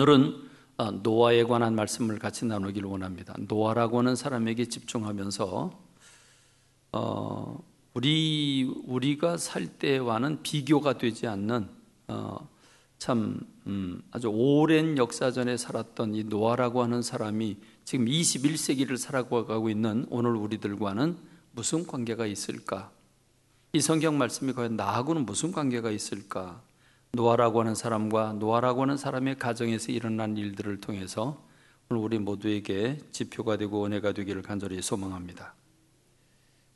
오늘은 아, 노아에 관한 말씀을 같이 나누기를 원합니다. 노아라고 하는 사람에게 집중하면서 어, 우리 우리가 살 때와는 비교가 되지 않는 어, 참 음, 아주 오랜 역사전에 살았던 이 노아라고 하는 사람이 지금 21세기를 살아가고 있는 오늘 우리들과는 무슨 관계가 있을까? 이 성경 말씀이 과연 나하고는 무슨 관계가 있을까? 노아라고 하는 사람과 노아라고 하는 사람의 가정에서 일어난 일들을 통해서 오늘 우리 모두에게 지표가 되고 은혜가 되기를 간절히 소망합니다.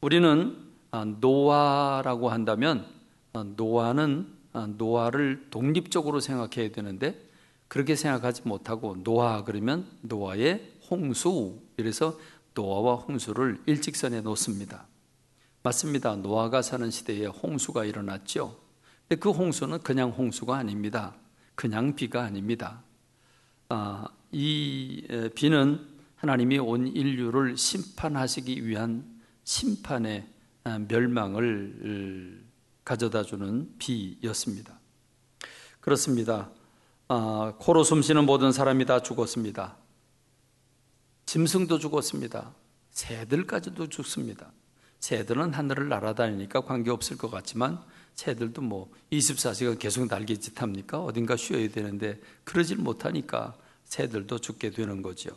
우리는 아, 노아라고 한다면 아, 노아는 아, 노아를 독립적으로 생각해야 되는데 그렇게 생각하지 못하고 노아 그러면 노아의 홍수 이래서 노아와 홍수를 일직선에 놓습니다. 맞습니다. 노아가 사는 시대에 홍수가 일어났죠. 근데 그 홍수는 그냥 홍수가 아닙니다. 그냥 비가 아닙니다. 아, 이 비는 하나님이 온 인류를 심판하시기 위한 심판의 아, 멸망을 가져다주는 비였습니다. 그렇습니다. 아, 코로 숨쉬는 모든 사람이 다 죽었습니다. 짐승도 죽었습니다. 새들까지도 죽습니다. 새들은 하늘을 날아다니니까 관계없을 것 같지만 새들도 뭐 24시간 계속 날갯짓 합니까? 어딘가 쉬어야 되는데 그러질 못하니까 새들도 죽게 되는 거죠.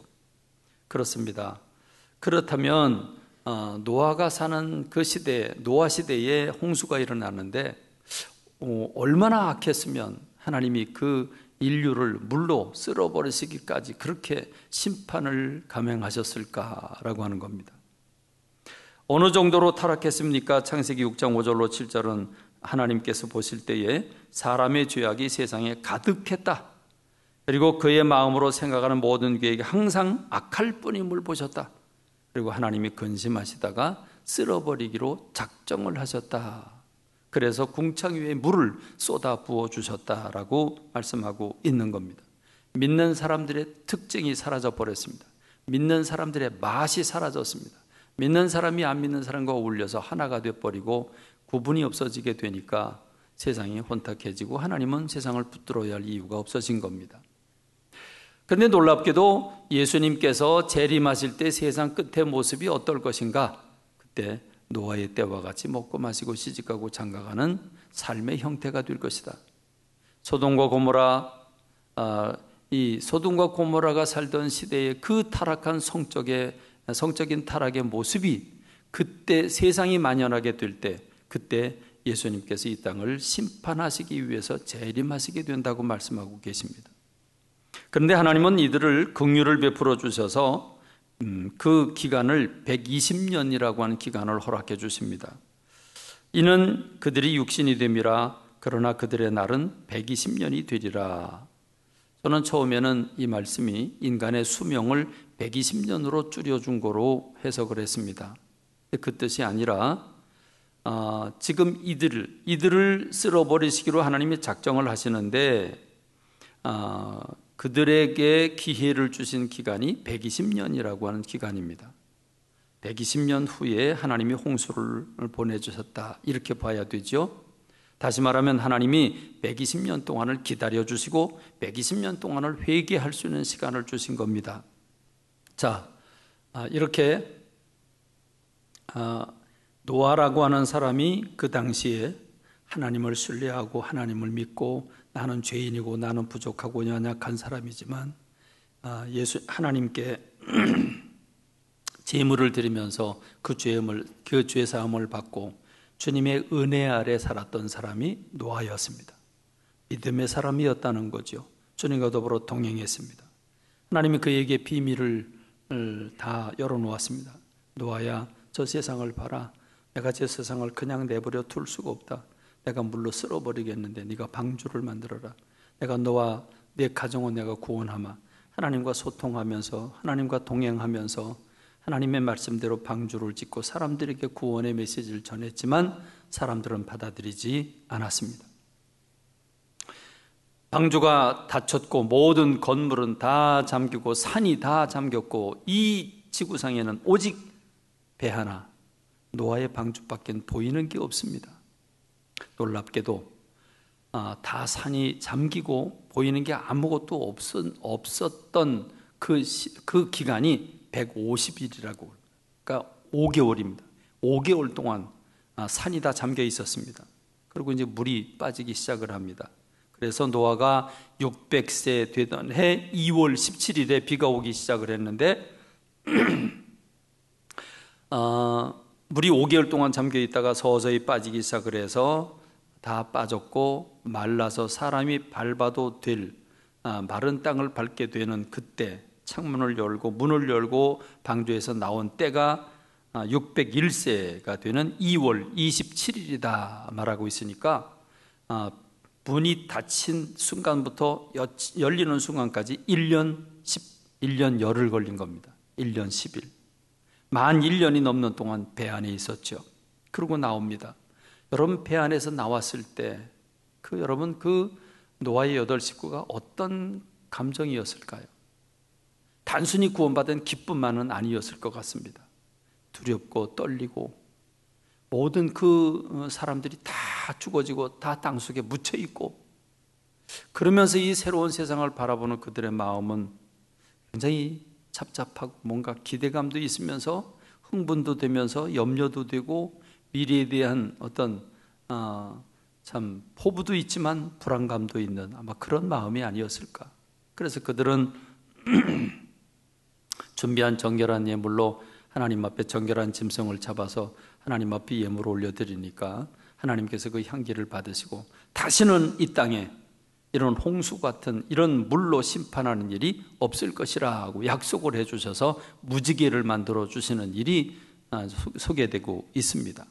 그렇습니다. 그렇다면 어, 노아가 사는 그 시대, 노아 시대에 홍수가 일어나는데 어, 얼마나 악했으면 하나님이 그 인류를 물로 쓸어버리시기까지 그렇게 심판을 감행하셨을까라고 하는 겁니다. 어느 정도로 타락했습니까? 창세기 6장 5절로 7절은 하나님께서 보실 때에 사람의 죄악이 세상에 가득했다. 그리고 그의 마음으로 생각하는 모든 계획이 항상 악할 뿐임을 보셨다. 그리고 하나님이 근심하시다가 쓸어버리기로 작정을 하셨다. 그래서 궁창 위에 물을 쏟아 부어 주셨다라고 말씀하고 있는 겁니다. 믿는 사람들의 특징이 사라져 버렸습니다. 믿는 사람들의 맛이 사라졌습니다. 믿는 사람이 안 믿는 사람과 어울려서 하나가 돼 버리고 구분이 없어지게 되니까 세상이 혼탁해지고 하나님은 세상을 붙들어야 할 이유가 없어진 겁니다. 그런데 놀랍게도 예수님께서 재림하실 때 세상 끝의 모습이 어떨 것인가? 그때 노아의 때와 같이 먹고 마시고 시집가고 장가가는 삶의 형태가 될 것이다. 소돔과 고모라 아, 이 소돔과 고모라가 살던 시대의 그 타락한 성적의 성적인 타락의 모습이 그때 세상이 만연하게 될때 그때 예수님께서 이 땅을 심판하시기 위해서 재림하시게 된다고 말씀하고 계십니다. 그런데 하나님은 이들을 긍휼을 베풀어 주셔서 음, 그 기간을 120년이라고 하는 기간을 허락해 주십니다. 이는 그들이 육신이 됨이라 그러나 그들의 날은 120년이 되리라. 저는 처음에는 이 말씀이 인간의 수명을 120년으로 줄여준 거로 해석을 했습니다. 그 뜻이 아니라 어, 지금 이들을 이들을 쓸어버리시기로 하나님이 작정을 하시는데 어, 그들에게 기회를 주신 기간이 120년이라고 하는 기간입니다. 120년 후에 하나님이 홍수를 보내주셨다 이렇게 봐야 되죠. 다시 말하면 하나님이 120년 동안을 기다려 주시고 120년 동안을 회개할 수 있는 시간을 주신 겁니다. 자 아, 이렇게 아, 노아라고 하는 사람이 그 당시에 하나님을 신뢰하고 하나님을 믿고 나는 죄인이고 나는 부족하고 연약한 사람이지만 아, 예수 하나님께 제물을 드리면서 그죄음그죄 사함을 받고 주님의 은혜 아래 살았던 사람이 노아였습니다. 믿음의 사람이었다는 거죠. 주님과 더불어 동행했습니다. 하나님이 그에게 비밀을 어, 다 열어놓았습니다. 노아야, 저 세상을 봐라. 내가 제 세상을 그냥 내버려 둘 수가 없다. 내가 물로 쓸어버리겠는데 네가 방주를 만들어라. 내가 너와 네 가정을 내가 구원하마. 하나님과 소통하면서 하나님과 동행하면서 하나님의 말씀대로 방주를 짓고 사람들에게 구원의 메시지를 전했지만 사람들은 받아들이지 않았습니다. 방주가 닫혔고 모든 건물은 다 잠기고 산이 다 잠겼고 이 지구상에는 오직 배 하나 노아의 방주밖엔 보이는 게 없습니다. 놀랍게도 아, 다 산이 잠기고 보이는 게 아무것도 없었, 던 그, 그 기간이 150일이라고 그러니까 5개월입니다. 5개월 동안 아, 산이 다 잠겨 있었습니다. 그리고 이제 물이 빠지기 시작을 합니다. 그래서 노아가 600세 되던 해 2월 17일에 비가 오기 시작을 했는데 어, 물이 5개월 동안 잠겨 있다가 서서히 빠지기 시작을 해서 다 빠졌고 말라서 사람이 밟아도 될 아, 마른 땅을 밟게 되는 그때 창문을 열고 문을 열고 방주에서 나온 때가 601세가 아, 되는 2월 27일이다 말하고 있으니까 아, 문이 닫힌 순간부터 열리는 순간까지 1년 10, 1년 열흘 걸린 겁니다. 1년 10일. 만 1년이 넘는 동안 배 안에 있었죠. 그러고 나옵니다. 여러분 배 안에서 나왔을 때그 여러분 그 노아의 여덟 식구가 어떤 감정이었을까요? 단순히 구원받은 기쁨만은 아니었을 것 같습니다. 두렵고 떨리고 모든 그 어, 사람들이 다 죽어지고 다 땅속에 묻혀 있고 그러면서 이 새로운 세상을 바라보는 그들의 마음은 굉장히 찹찹하고 뭔가 기대감도 있으면서 흥분도 되면서 염려도 되고 미래에 대한 어떤 어, 참 포부도 있지만 불안감도 있는 아마 그런 마음이 아니었을까. 그래서 그들은 준비한 정결한 예물로 하나님 앞에 정결한 짐승을 잡아서 하나님 앞에 예물을 올려드리니까 하나님께서 그 향기를 받으시고 다시는 이 땅에 이런 홍수 같은 이런 물로 심판하는 일이 없을 것이라고 약속을 해주셔서 무지개를 만들어 주시는 일이 아, 소개되고 있습니다.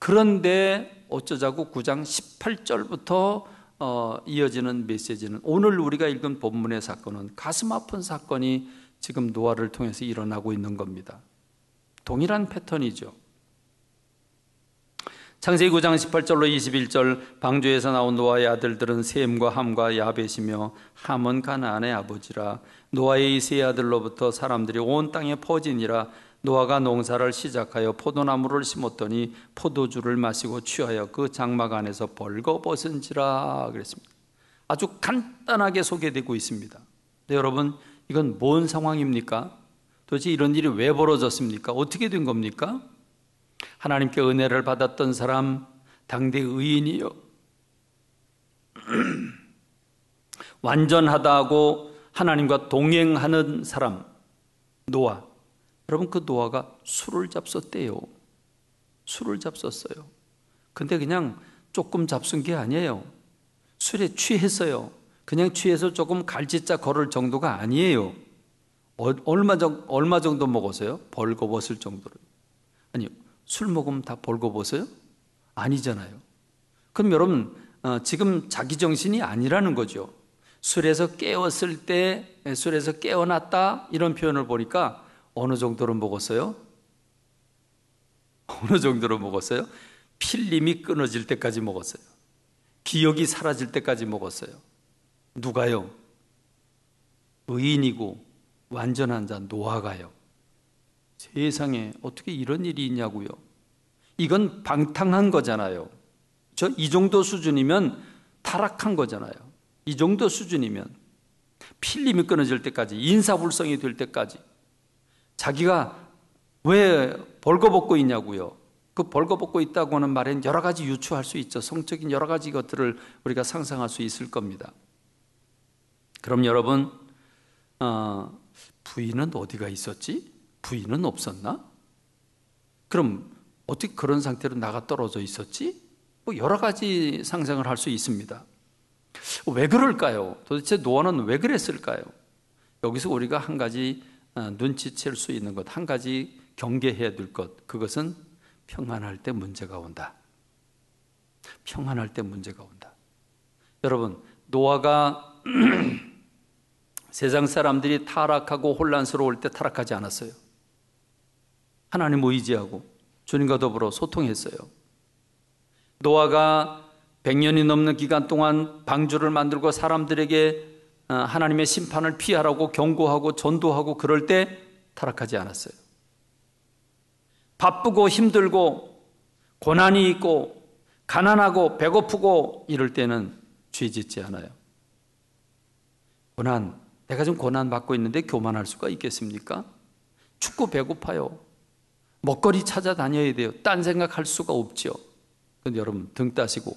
그런데 어쩌자고 9장 18절부터 어, 이어지는 메시지는 오늘 우리가 읽은 본문의 사건은 가슴 아픈 사건이 지금 노아를 통해서 일어나고 있는 겁니다. 동일한 패턴이죠. 창세기 9장 18절로 21절 방주에서 나온 노아의 아들들은 셈과 함과 야벳이며 함은 가나안의 아버지라 노아의 이 세 아들로부터 사람들이 온 땅에 퍼지니라 노아가 농사를 시작하여 포도나무를 심었더니 포도주를 마시고 취하여 그 장막 안에서 벌거벗은지라 그랬습니다. 아주 간단하게 소개되고 있습니다. 네, 여러분 이건 뭔 상황입니까? 도대체 이런 일이 왜 벌어졌습니까? 어떻게 된 겁니까? 하나님께 은혜를 받았던 사람, 당대 의인이요. 완전하다고 하나님과 동행하는 사람, 노아. 여러분, 그 노아가 술을 잡섰대요. 술을 잡섰어요. 근데 그냥 조금 잡순 게 아니에요. 술에 취했어요. 그냥 취해서 조금 갈짓자 걸을 정도가 아니에요. 얼마, 정, 얼마 정도 먹었어요? 벌거벗을 정도로. 아니, 술 먹으면 다 벌거벗어요? 아니잖아요. 그럼 여러분 어, 지금 자기 정신이 아니라는 거죠. 술에서 깨웠을때 예, 술에서 깨어났다 이런 표현을 보니까 어느 정도로 먹었어요? 어느 정도로 먹었어요? 필름이 끊어질 때까지 먹었어요. 기억이 사라질 때까지 먹었어요. 누가요? 의인이고 완전한 자 노아가요. 세상에 어떻게 이런 일이 있냐고요. 이건 방탕한 거잖아요. 저 이 정도 수준이면 타락한 거잖아요. 이 정도 수준이면 필름이 끊어질 때까지 인사불성이 될 때까지 자기가 왜 벌거벗고 있냐고요. 그 벌거벗고 있다고 하는 말엔 여러 가지 유추할 수 있죠. 성적인 여러 가지 것들을 우리가 상상할 수 있을 겁니다. 그럼 여러분, 어, 부인은 어디가 있었지? 부인은 없었나? 그럼 어떻게 그런 상태로 나가 떨어져 있었지? 뭐 여러 가지 상상을 할 수 있습니다. 왜 그럴까요? 도대체 노아는 왜 그랬을까요? 여기서 우리가 한 가지 어, 눈치챌 수 있는 것, 한 가지 경계해야 될 것, 그것은 평안할 때 문제가 온다. 평안할 때 문제가 온다. 여러분, 노아가 세상 사람들이 타락하고 혼란스러울 때 타락하지 않았어요. 하나님을 의지하고 주님과 더불어 소통했어요. 노아가 100년이 넘는 기간 동안 방주를 만들고 사람들에게 어, 하나님의 심판을 피하라고 경고하고 전도하고 그럴 때 타락하지 않았어요. 바쁘고 힘들고 고난이 있고 가난하고 배고프고 이럴 때는 죄 짓지 않아요. 고난, 내가 좀 고난 받고 있는데 교만할 수가 있겠습니까? 춥고 배고파요. 먹거리 찾아다녀야 돼요. 딴 생각할 수가 없죠. 근데 여러분 등 따시고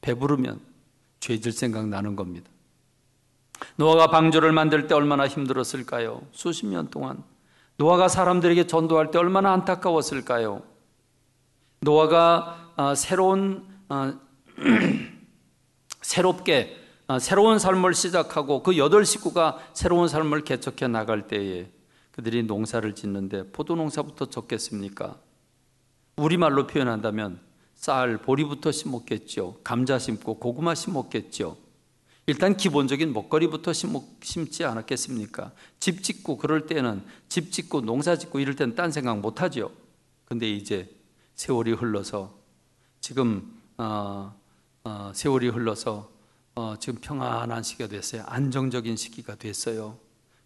배부르면 죄질 생각 나는 겁니다. 노아가 방주를 만들 때 얼마나 힘들었을까요? 수십 년 동안 노아가 사람들에게 전도할 때 얼마나 안타까웠을까요? 노아가 아, 새로운 아, 새롭게 아, 새로운 삶을 시작하고 그 여덟 식구가 새로운 삶을 개척해 나갈 때에 그들이 농사를 짓는데 포도 농사부터 적겠습니까? 우리말로 표현한다면 쌀, 보리부터 심었겠죠. 감자 심고 고구마 심었겠죠. 일단 기본적인 먹거리부터 심지 않았겠습니까? 집 짓고 그럴 때는 집 짓고 농사 짓고 이럴 때는 딴 생각 못 하죠. 근데 이제 세월이 흘러서 지금 어, 어, 세월이 흘러서 어, 지금 평안한 시기가 됐어요. 안정적인 시기가 됐어요.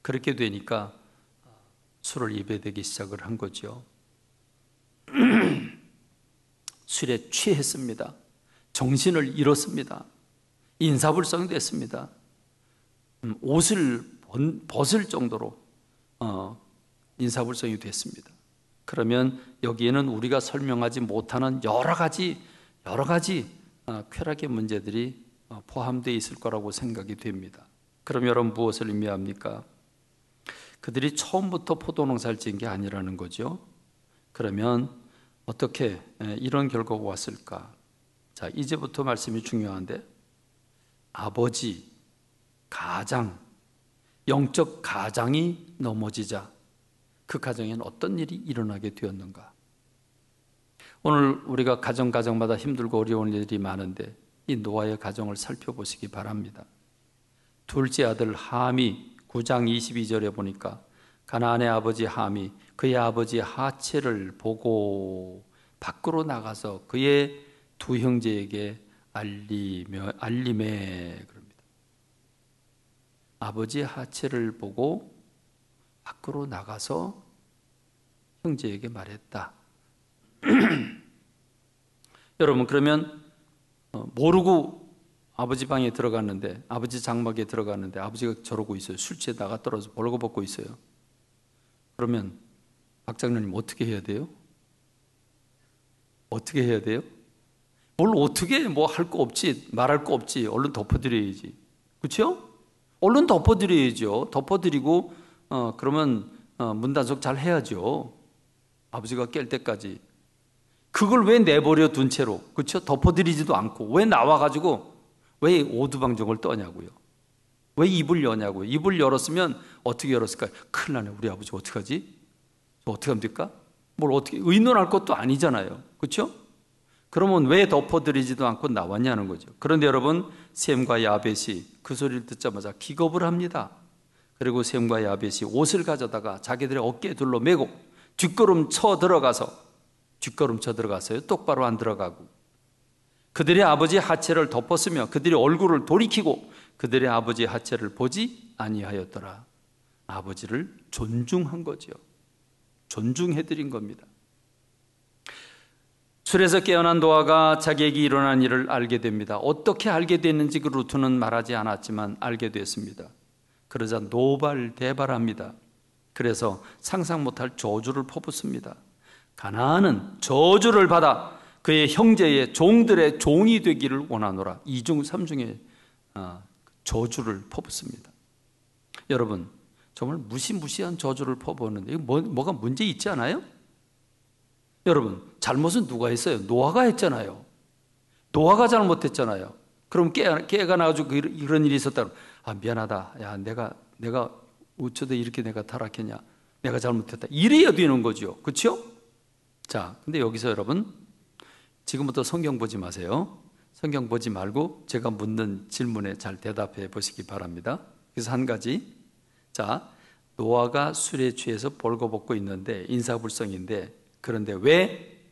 그렇게 되니까 술을 입에 대기 시작을 한 거죠. 술에 취했습니다. 정신을 잃었습니다. 인사불성됐습니다. 음, 옷을 벗을 정도로 어, 인사불성이 됐습니다. 그러면 여기에는 우리가 설명하지 못하는 여러 가지 여러 가지 어, 쾌락의 문제들이 어, 포함되어 있을 거라고 생각이 됩니다. 그럼 여러분 무엇을 의미합니까? 그들이 처음부터 포도 농사를 지은 게 아니라는 거죠. 그러면 어떻게 이런 결과가 왔을까? 자, 이제부터 말씀이 중요한데 아버지 가장 영적 가장이 넘어지자 그 가정엔 어떤 일이 일어나게 되었는가? 오늘 우리가 가정 가정마다 힘들고 어려운 일이 많은데 이 노아의 가정을 살펴보시기 바랍니다. 둘째 아들 함이 9장 22절에 보니까 가나안의 아버지 함이 그의 아버지 하체를 보고 밖으로 나가서 그의 두 형제에게 알리며 알림에 그럽니다. 아버지 하체를 보고 밖으로 나가서 형제에게 말했다. 여러분 그러면 어, 모르고 아버지 방에 들어갔는데 아버지 장막에 들어갔는데 아버지가 저러고 있어요. 술취에다가 떨어져 벌거벗고 있어요. 그러면 박 장로님 어떻게 해야 돼요? 어떻게 해야 돼요? 뭘 어떻게 뭐 할 거 없지 말할 거 없지 얼른 덮어드려야지 그렇죠? 얼른 덮어드려야죠. 덮어드리고 어, 그러면 어, 문단속 잘 해야죠. 아버지가 깰 때까지 그걸 왜 내버려 둔 채로 그렇죠? 덮어드리지도 않고 왜 나와가지고 왜 오두방정을 떠냐고요? 왜 입을 여냐고요? 입을 열었으면 어떻게 열었을까요? 큰일 나네. 우리 아버지 어떡하지? 어떻게 하면 까뭘 어떻게, 의논할 것도 아니잖아요. 그렇죠? 그러면 왜 덮어드리지도 않고 나왔냐는 거죠. 그런데 여러분, 샘과 야벳이 그 소리를 듣자마자 기겁을 합니다. 그리고 샘과 야벳이 옷을 가져다가 자기들의 어깨에 둘러매고 뒷걸음 쳐 들어가서 뒷걸음 쳐 들어가서요. 똑바로 안 들어가고 그들의 아버지 하체를 덮었으며 그들의 얼굴을 돌이키고 그들의 아버지 하체를 보지 아니하였더라. 아버지를 존중한 거지요. 존중해 드린 겁니다. 술에서 깨어난 노아가 자기에게 일어난 일을 알게 됩니다. 어떻게 알게 됐는지 그 루트는 말하지 않았지만 알게 됐습니다. 그러자 노발대발합니다. 그래서 상상 못할 저주를 퍼붓습니다. 가나안은 저주를 받아 그의 형제의 종들의 종이 되기를 원하노라. 이중삼중의 아, 저주를 퍼붓습니다. 여러분, 정말 무시무시한 저주를 퍼부었는데 뭐, 뭐가 문제 있지 않아요? 여러분, 잘못은 누가 했어요? 노아가 했잖아요. 노아가 잘못했잖아요. 그럼 깨, 깨가 나가지고 그 이런 일이 있었다. 아, 미안하다. 야, 내가, 내가 어쩌다 이렇게 내가 타락했냐. 내가 잘못했다. 이래야 되는 거죠. 그렇죠? 자, 근데 여기서 여러분 지금부터 성경 보지 마세요. 성경 보지 말고 제가 묻는 질문에 잘 대답해 보시기 바랍니다. 그래서 한 가지. 자, 노아가 술에 취해서 벌거벗고 있는데 인사불성인데 그런데 왜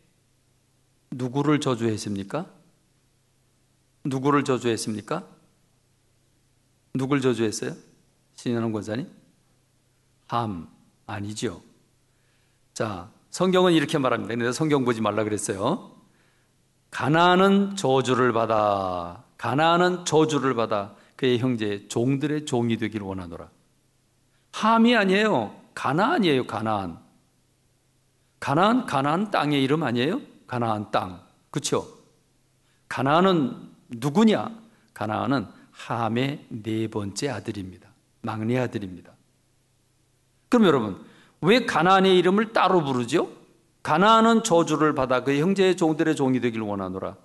누구를 저주했습니까? 누구를 저주했습니까? 누굴 저주했어요? 신현원 권사님? 함 아니죠. 자, 성경은 이렇게 말합니다. 근데 성경 보지 말라 그랬어요. 가나안은 저주를 받아 가나안은 저주를 받아 그의 형제 종들의 종이 되기를 원하노라. 함이 아니에요. 가나안이에요. 가나안. 가나안 가나안 땅의 이름 아니에요? 가나안 땅. 그렇죠? 가나안은 누구냐? 가나안은 함의 네 번째 아들입니다. 막내 아들입니다. 그럼 여러분, 왜 가나안의 이름을 따로 부르죠? 가나안은 저주를 받아 그 형제의 종들의 종이 되기를 원하노라.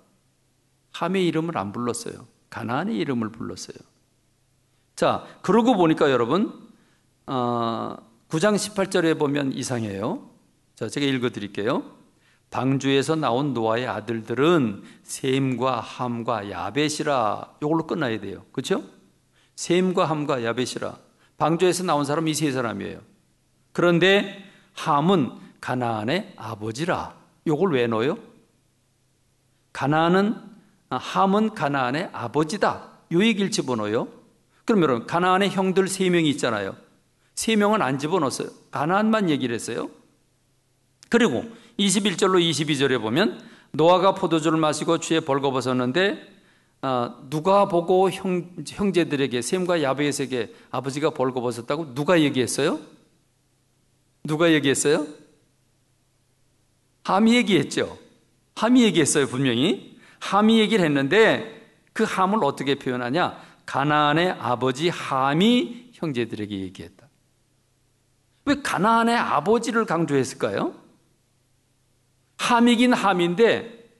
함의 이름을 안 불렀어요. 가나안의 이름을 불렀어요. 자, 그러고 보니까 여러분 어, 9장 18절에 보면 이상해요. 자, 제가 읽어 드릴게요. 방주에서 나온 노아의 아들들은 셈과 함과 야벳이라 이걸로 끝나야 돼요. 그렇죠? 셈과 함과 야벳이라 방주에서 나온 사람이 세 사람이에요. 그런데 함은 가나안의 아버지라. 요걸 왜 넣어요? 가나안은 아, 함은 가나안의 아버지다. 요 얘기를 집어넣어요. 그럼 여러분 가나안의 형들 세 명이 있잖아요. 세 명은 안 집어넣었어요. 가나안만 얘기를 했어요. 그리고 21절로 22절에 보면 노아가 포도주를 마시고 취해 벌거벗었는데 아, 누가 보고 형, 형제들에게 샘과 야베에게 아버지가 벌거벗었다고 누가 얘기했어요? 누가 얘기했어요? 함이 얘기했죠. 함이 얘기했어요, 분명히. 함이 얘기를 했는데 그 함을 어떻게 표현하냐? 가나안의 아버지 함이 형제들에게 얘기했다. 왜 가나안의 아버지를 강조했을까요? 함이긴 함인데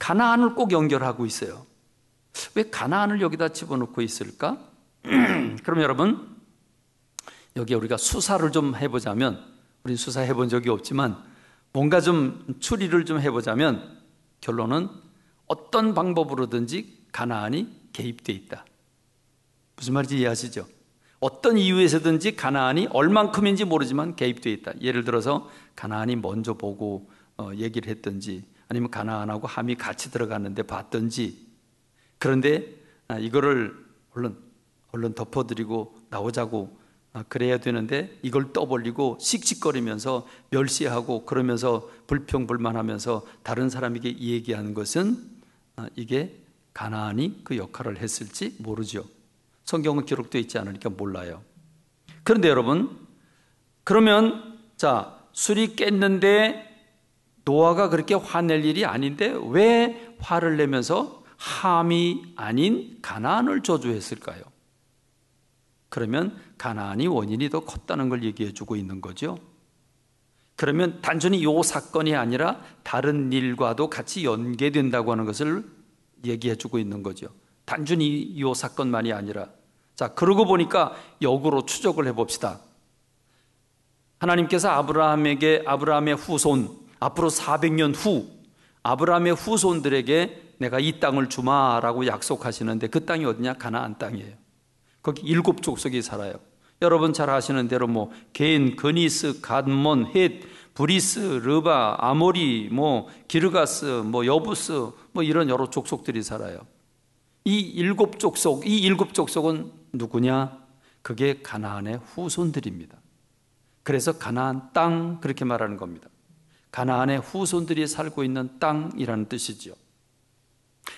가나안을 꼭 연결하고 있어요. 왜 가나안을 여기다 집어넣고 있을까? 그럼 여러분 여기 우리가 수사를 좀 해보자면 우린 수사해본 적이 없지만 뭔가 좀 추리를 좀 해보자면 결론은 어떤 방법으로든지 가나안이 개입돼 있다. 무슨 말인지 이해하시죠? 어떤 이유에서든지 가나안이 얼만큼인지 모르지만 개입돼 있다. 예를 들어서 가나안이 먼저 보고 어, 얘기를 했든지 아니면 가나안하고 함이 같이 들어갔는데 봤든지 그런데 아, 이거를 얼른 얼른 덮어드리고 나오자고 아, 그래야 되는데 이걸 떠벌리고 씩씩거리면서 멸시하고 그러면서 불평불만하면서 다른 사람에게 얘기하는 것은 아, 이게 가나안이 그 역할을 했을지 모르죠. 성경은 기록되어 있지 않으니까 몰라요. 그런데 여러분, 그러면 자 술이 깼는데 노아가 그렇게 화낼 일이 아닌데 왜 화를 내면서 함이 아닌 가나안을 저주했을까요? 그러면 가나안이 원인이 더 컸다는 걸 얘기해 주고 있는 거죠. 그러면 단순히 요 사건이 아니라 다른 일과도 같이 연계된다고 하는 것을 얘기해 주고 있는 거죠. 단순히 요 사건만이 아니라 자, 그러고 보니까 역으로 추적을 해 봅시다. 하나님께서 아브라함에게 아브라함의 후손 앞으로 400년 후 아브라함의 후손들에게 내가 이 땅을 주마라고 약속하시는데 그 땅이 어디냐? 가나안 땅이에요. 거기 일곱 족속이 살아요. 여러분 잘 아시는 대로 뭐 게인, 거니스, 갓몬, 헷, 브리스, 르바, 아모리, 뭐 기르가스, 뭐 여부스, 뭐 이런 여러 족속들이 살아요. 이 일곱 족속, 이 일곱 족속은 누구냐? 그게 가나안의 후손들입니다. 그래서 가나안 땅 그렇게 말하는 겁니다. 가나안의 후손들이 살고 있는 땅이라는 뜻이지요.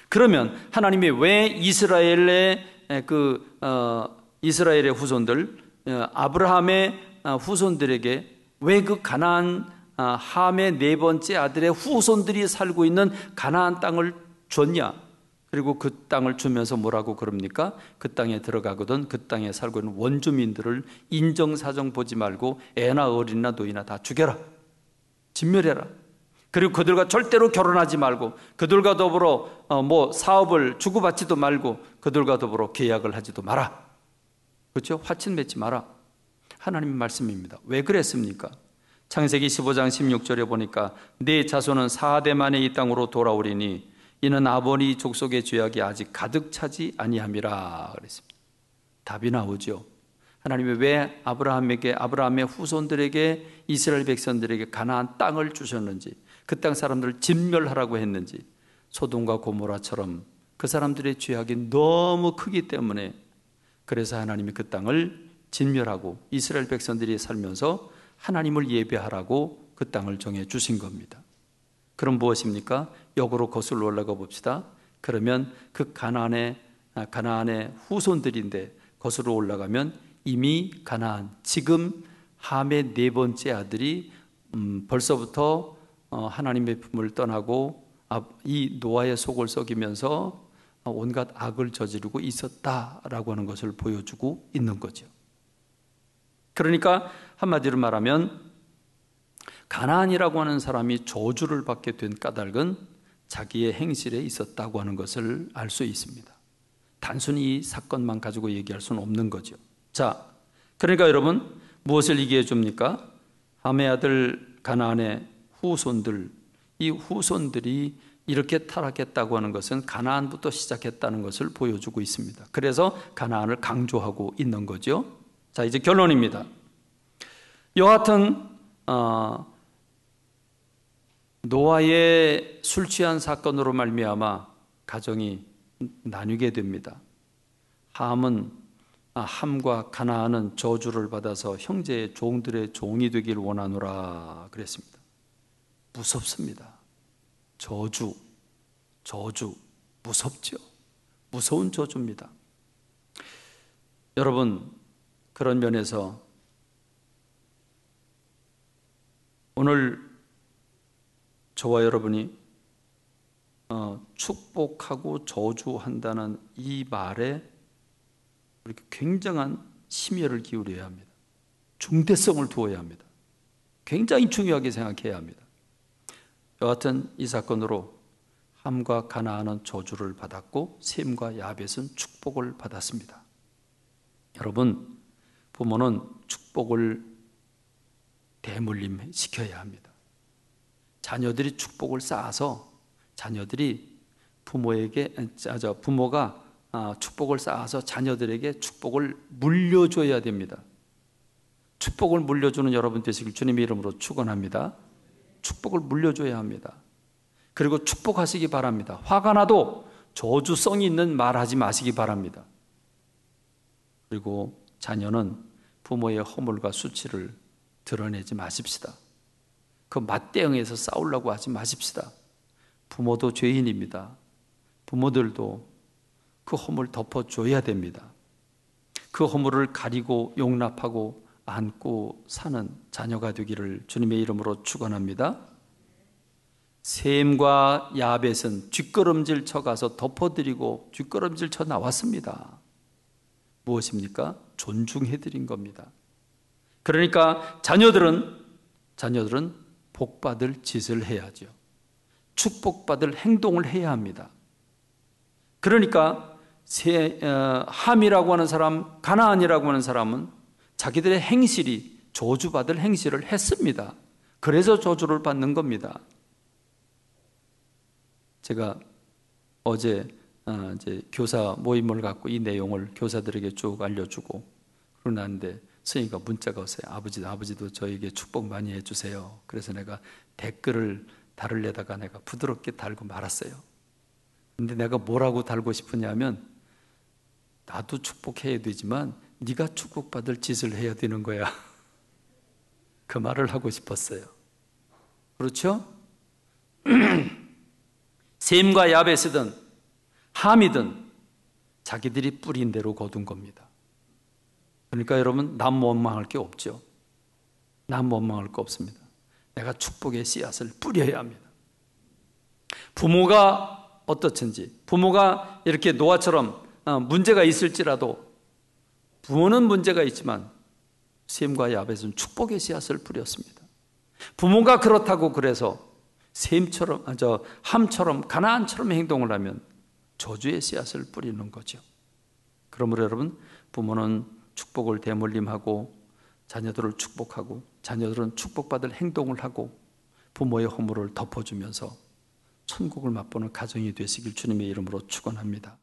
그러면 하나님이 왜 이스라엘의 예, 그 어, 이스라엘의 후손들 예, 아브라함의 아, 후손들에게 왜 그 가나안 아, 함의 네 번째 아들의 후손들이 살고 있는 가나안 땅을 줬냐? 그리고 그 땅을 주면서 뭐라고 그럽니까? 그 땅에 들어가거든 그 땅에 살고 있는 원주민들을 인정사정 보지 말고 애나 어린이나 노인이나 다 죽여라. 진멸해라. 그리고 그들과 절대로 결혼하지 말고 그들과 더불어 어, 뭐 사업을 주고받지도 말고 그들과 더불어 계약을 하지도 마라. 그렇죠? 화친 맺지 마라. 하나님의 말씀입니다. 왜 그랬습니까? 창세기 15장 16절에 보니까 네 자손은 사대만에 이 땅으로 돌아오리니 이는 아버니 족속의 죄악이 아직 가득 차지 아니함이라 그랬습니다. 답이 나오죠. 하나님이 왜 아브라함에게 아브라함의 후손들에게 이스라엘 백성들에게 가나안 땅을 주셨는지 그땅 사람들을 진멸하라고 했는지 소돔과 고모라처럼 그 사람들의 죄악이 너무 크기 때문에 그래서 하나님이 그 땅을 진멸하고 이스라엘 백성들이 살면서 하나님을 예배하라고 그 땅을 정해 주신 겁니다. 그럼 무엇입니까? 역으로 거슬러 올라가 봅시다. 그러면 그 가나안의 아, 가나안의 후손들인데 거슬러 올라가면 이미 가나안 지금 함의 네 번째 아들이 음, 벌써부터 어, 하나님의 품을 떠나고 아, 이 노아의 속을 썩이면서 어, 온갖 악을 저지르고 있었다라고 하는 것을 보여주고 있는 거죠. 그러니까 한마디로 말하면 가나안이라고 하는 사람이 저주를 받게 된 까닭은 자기의 행실에 있었다고 하는 것을 알 수 있습니다. 단순히 이 사건만 가지고 얘기할 수는 없는 거죠. 자, 그러니까 여러분 무엇을 얘기해 줍니까? 아메 아들 가나안의 후손들 이 후손들이 이렇게 타락했다고 하는 것은 가나안부터 시작했다는 것을 보여주고 있습니다. 그래서 가나안을 강조하고 있는 거죠. 자, 이제 결론입니다. 여하튼 어, 노아의 술 취한 사건으로 말미암아 가정이 나뉘게 됩니다. 함은 아, 함과 가나안은 저주를 받아서 형제의 종들의 종이 되길 원하노라 그랬습니다. 무섭습니다. 저주, 저주, 무섭죠? 무서운 저주입니다. 여러분, 그런 면에서 오늘 저와 여러분이 어, 축복하고 저주한다는 이 말에 이렇게 굉장한 심혈을 기울여야 합니다. 중대성을 두어야 합니다. 굉장히 중요하게 생각해야 합니다. 여하튼 이 사건으로 함과 가나안은 저주를 받았고 셈과 야벳은 축복을 받았습니다. 여러분 부모는 축복을 대물림 시켜야 합니다. 자녀들이 축복을 쌓아서 자녀들이 부모에게 저 부모가 아, 축복을 쌓아서 자녀들에게 축복을 물려줘야 됩니다. 축복을 물려주는 여러분 되시길 주님의 이름으로 축원합니다. 축복을 물려줘야 합니다. 그리고 축복하시기 바랍니다. 화가 나도 저주성이 있는 말 하지 마시기 바랍니다. 그리고 자녀는 부모의 허물과 수치를 드러내지 마십시다. 그 맞대응해서 싸우려고 하지 마십시다. 부모도 죄인입니다. 부모들도 그 허물 덮어줘야 됩니다. 그 허물을 가리고 용납하고 안고 사는 자녀가 되기를 주님의 이름으로 축원합니다. 셈과 야벳은 뒷걸음질 쳐 가서 덮어드리고 뒷걸음질 쳐 나왔습니다. 무엇입니까? 존중해 드린 겁니다. 그러니까 자녀들은 자녀들은 복받을 짓을 해야죠. 축복받을 행동을 해야 합니다. 그러니까 세, 어, 함이라고 하는 사람, 가나안이라고 하는 사람은 자기들의 행실이 저주받을 행실을 했습니다. 그래서 저주를 받는 겁니다. 제가 어제 아, 이제 교사 모임을 갖고 이 내용을 교사들에게 쭉 알려주고 그러는데 스님과 문자가 왔어요. 아버지, 아버지도 저에게 축복 많이 해주세요. 그래서 내가 댓글을 달을려다가 내가 부드럽게 달고 말았어요. 근데 내가 뭐라고 달고 싶으냐면 나도 축복해야 되지만 네가 축복받을 짓을 해야 되는 거야. 그 말을 하고 싶었어요. 그렇죠? 샘과 야벳이든 함이든 자기들이 뿌린 대로 거둔 겁니다. 그러니까 여러분 남 원망할 게 없죠. 남 원망할 거 없습니다. 내가 축복의 씨앗을 뿌려야 합니다. 부모가 어떻든지 부모가 이렇게 노아처럼 어, 문제가 있을지라도 부모는 문제가 있지만 샘과 야벳은 축복의 씨앗을 뿌렸습니다. 부모가 그렇다고 그래서 셈처럼 아, 저 함처럼 가나안처럼 행동을 하면 저주의 씨앗을 뿌리는 거죠. 그러므로 여러분 부모는 축복을 대물림하고 자녀들을 축복하고 자녀들은 축복받을 행동을 하고 부모의 허물을 덮어주면서 천국을 맛보는 가정이 되시길 주님의 이름으로 축원합니다.